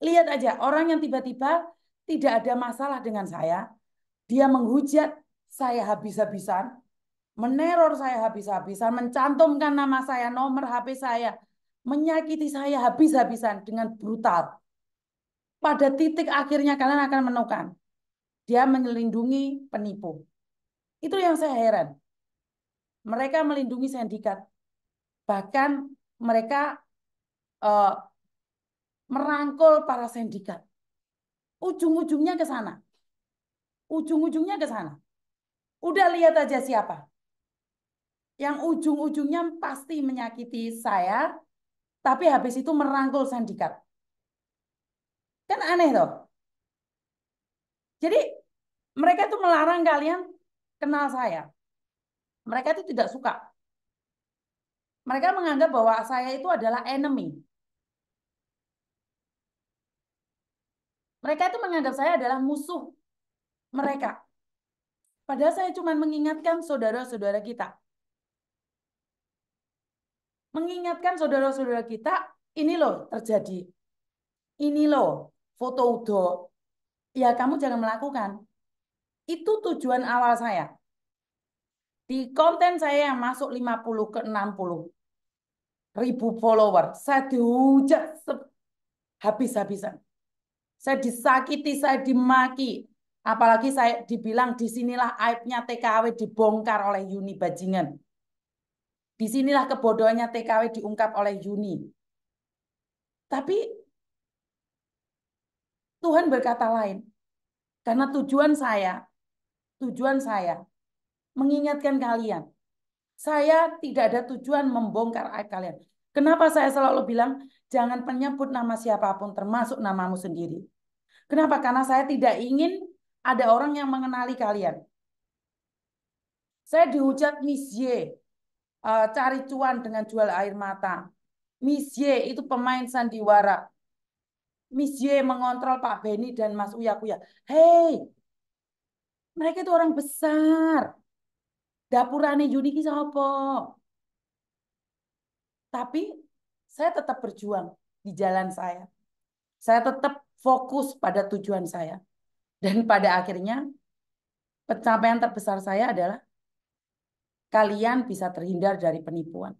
Lihat aja, orang yang tiba-tiba tidak ada masalah dengan saya, dia menghujat saya habis-habisan, meneror saya habis-habisan, mencantumkan nama saya, nomor HP saya, menyakiti saya habis-habisan dengan brutal. Pada titik akhirnya kalian akan menemukan dia melindungi penipu. Itu yang saya heran. Mereka melindungi sindikat. Bahkan mereka uh, merangkul para sindikat. Ujung-ujungnya ke sana. Ujung-ujungnya ke sana. Udah lihat aja siapa. Yang ujung-ujungnya pasti menyakiti saya, tapi habis itu merangkul sindikat. Kan aneh loh. Jadi mereka itu melarang kalian kenal saya. Mereka itu tidak suka. Mereka menganggap bahwa saya itu adalah enemy. Mereka itu menganggap saya adalah musuh mereka. Padahal saya cuma mengingatkan saudara-saudara kita. Mengingatkan saudara-saudara kita, ini loh terjadi. Ini loh foto udo. Ya kamu jangan melakukan. Itu tujuan awal saya. Di konten saya yang masuk 50 ke 60 ribu follower, saya dihujat habis-habisan. Saya disakiti, saya dimaki. Apalagi saya dibilang disinilah aibnya TKW dibongkar oleh Yuni Bajingan. Disinilah kebodohannya TKW diungkap oleh Yuni. Tapi Tuhan berkata lain. Karena tujuan saya, tujuan saya mengingatkan kalian. Saya tidak ada tujuan membongkar aib kalian. Kenapa saya selalu bilang jangan penyebut nama siapapun termasuk namamu sendiri. Kenapa? Karena saya tidak ingin ada orang yang mengenali kalian. Saya dihujat Miss Y, eh, cari cuan dengan jual air mata. Miss Y itu pemain sandiwara. Miss Y mengontrol Pak Beni dan Mas Uya Kuya. Hei, mereka itu orang besar. Dapurane Yuniki siapa? Tapi saya tetap berjuang di jalan saya. Saya tetap fokus pada tujuan saya. Dan pada akhirnya pencapaian terbesar saya adalah kalian bisa terhindar dari penipuan.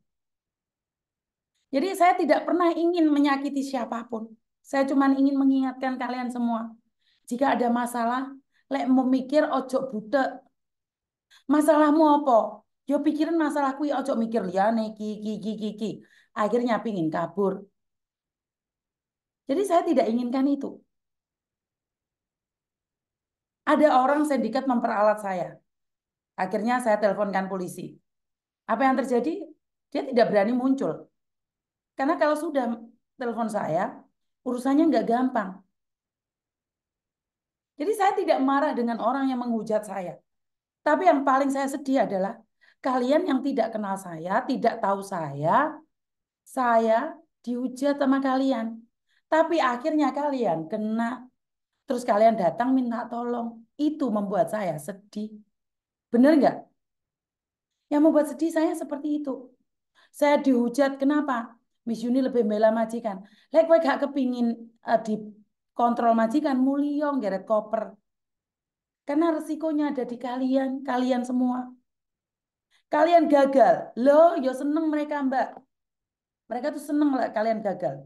Jadi saya tidak pernah ingin menyakiti siapapun. Saya cuma ingin mengingatkan kalian semua. Jika ada masalah, lek memikir ojo butek. Masalahmu apa? Yo pikirin masalah kuwi ya ojo mikir liyane ki ki ki ki ki. Akhirnya pingin kabur. Jadi saya tidak inginkan itu. Ada orang sindikat memperalat saya. Akhirnya saya teleponkan polisi. Apa yang terjadi? Dia tidak berani muncul. Karena kalau sudah telepon saya, urusannya nggak gampang. Jadi saya tidak marah dengan orang yang menghujat saya. Tapi yang paling saya sedih adalah Kalian yang tidak kenal saya, tidak tahu saya, saya dihujat sama kalian. Tapi akhirnya kalian kena, terus kalian datang minta tolong. Itu membuat saya sedih. Bener nggak? Yang membuat sedih saya seperti itu. Saya dihujat, kenapa? Miss Yuni lebih bela majikan. Lek gue gak kepingin uh, dikontrol majikan, muliong geret koper. Karena resikonya ada di kalian, kalian semua. Kalian gagal. Loh, ya seneng mereka, Mbak. Mereka tuh seneng lah kalian gagal.